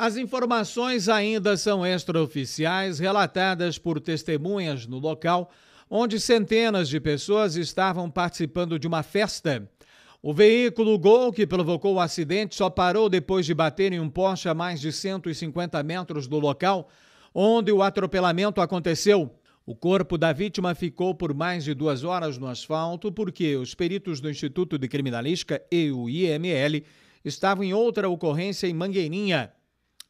As informações ainda são extraoficiais, relatadas por testemunhas no local, onde centenas de pessoas estavam participando de uma festa. O veículo Gol que provocou o acidente só parou depois de bater em um poste a mais de 150 metros do local, onde o atropelamento aconteceu. O corpo da vítima ficou por mais de duas horas no asfalto porque os peritos do Instituto de Criminalística e o IML estavam em outra ocorrência em Mangueirinha.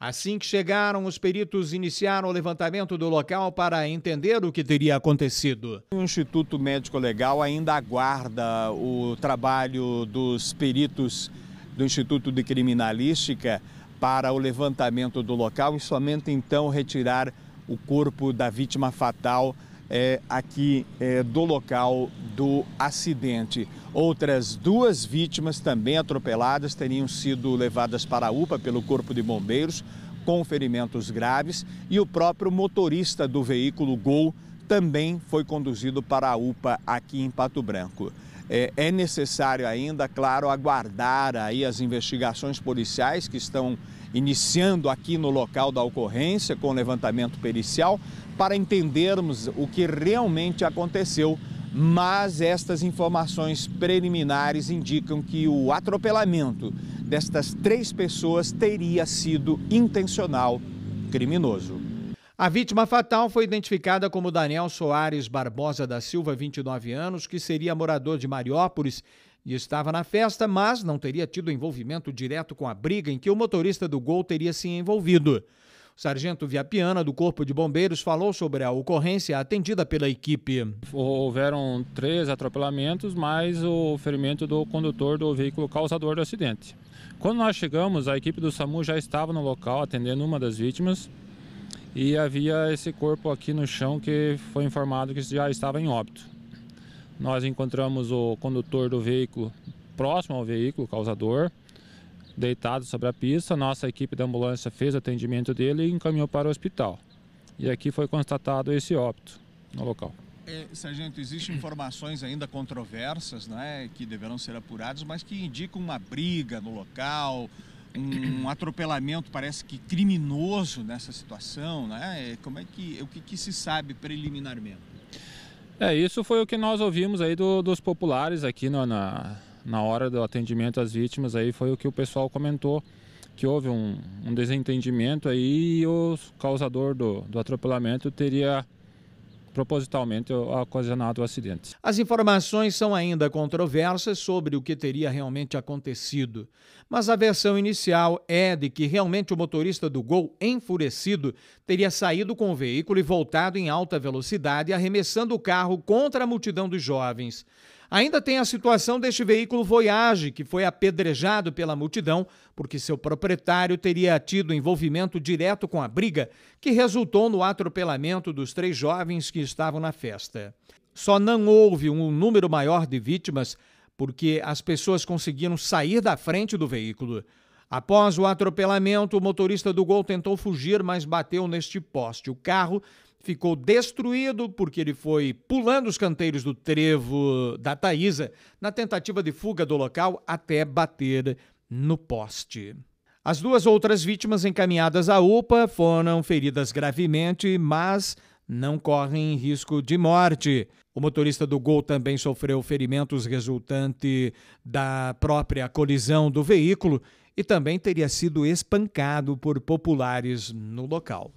Assim que chegaram, os peritos iniciaram o levantamento do local para entender o que teria acontecido. O Instituto Médico Legal ainda aguarda o trabalho dos peritos do Instituto de Criminalística para o levantamento do local e somente então retirar o corpo da vítima fatal é, aqui é, do local do acidente. Outras duas vítimas também atropeladas teriam sido levadas para a UPA pelo Corpo de Bombeiros com ferimentos graves e o próprio motorista do veículo Gol também foi conduzido para a UPA aqui em Pato Branco. É, é necessário ainda, claro, aguardar aí as investigações policiais que estão iniciando aqui no local da ocorrência com levantamento pericial para entendermos o que realmente aconteceu. Mas estas informações preliminares indicam que o atropelamento destas três pessoas teria sido intencional criminoso. A vítima fatal foi identificada como Daniel Soares Barbosa da Silva, 29 anos, que seria morador de Mariópolis e estava na festa, mas não teria tido envolvimento direto com a briga em que o motorista do Gol teria se envolvido. O sargento Viapiana, do Corpo de Bombeiros, falou sobre a ocorrência atendida pela equipe. Houveram três atropelamentos, mais o ferimento do condutor do veículo causador do acidente. Quando nós chegamos, a equipe do SAMU já estava no local atendendo uma das vítimas e havia esse corpo aqui no chão que foi informado que já estava em óbito. Nós encontramos o condutor do veículo próximo ao veículo causador, deitado sobre a pista. Nossa equipe da ambulância fez atendimento dele e encaminhou para o hospital. E aqui foi constatado esse óbito no local. É, sargento, existem informações ainda controversas, né, que deverão ser apuradas, mas que indicam uma briga no local, um atropelamento parece que criminoso nessa situação, né? É, como é que o que, que se sabe preliminarmente? É isso foi o que nós ouvimos aí do, dos populares aqui no, na na hora do atendimento às vítimas aí foi o que o pessoal comentou que houve um, um desentendimento aí e o causador do, do atropelamento teria propositalmente ocasionado o acidente. As informações são ainda controversas sobre o que teria realmente acontecido, mas a versão inicial é de que realmente o motorista do Gol, enfurecido, teria saído com o veículo e voltado em alta velocidade, arremessando o carro contra a multidão dos jovens. Ainda tem a situação deste veículo Voyage, que foi apedrejado pela multidão porque seu proprietário teria tido envolvimento direto com a briga, que resultou no atropelamento dos três jovens que estavam na festa. Só não houve um número maior de vítimas porque as pessoas conseguiram sair da frente do veículo. Após o atropelamento, o motorista do Gol tentou fugir, mas bateu neste poste. O carro ficou destruído porque ele foi pulando os canteiros do trevo da Taísa na tentativa de fuga do local até bater no poste. As duas outras vítimas encaminhadas à UPA foram feridas gravemente, mas não correm risco de morte. O motorista do Gol também sofreu ferimentos resultante da própria colisão do veículo e também teria sido espancado por populares no local.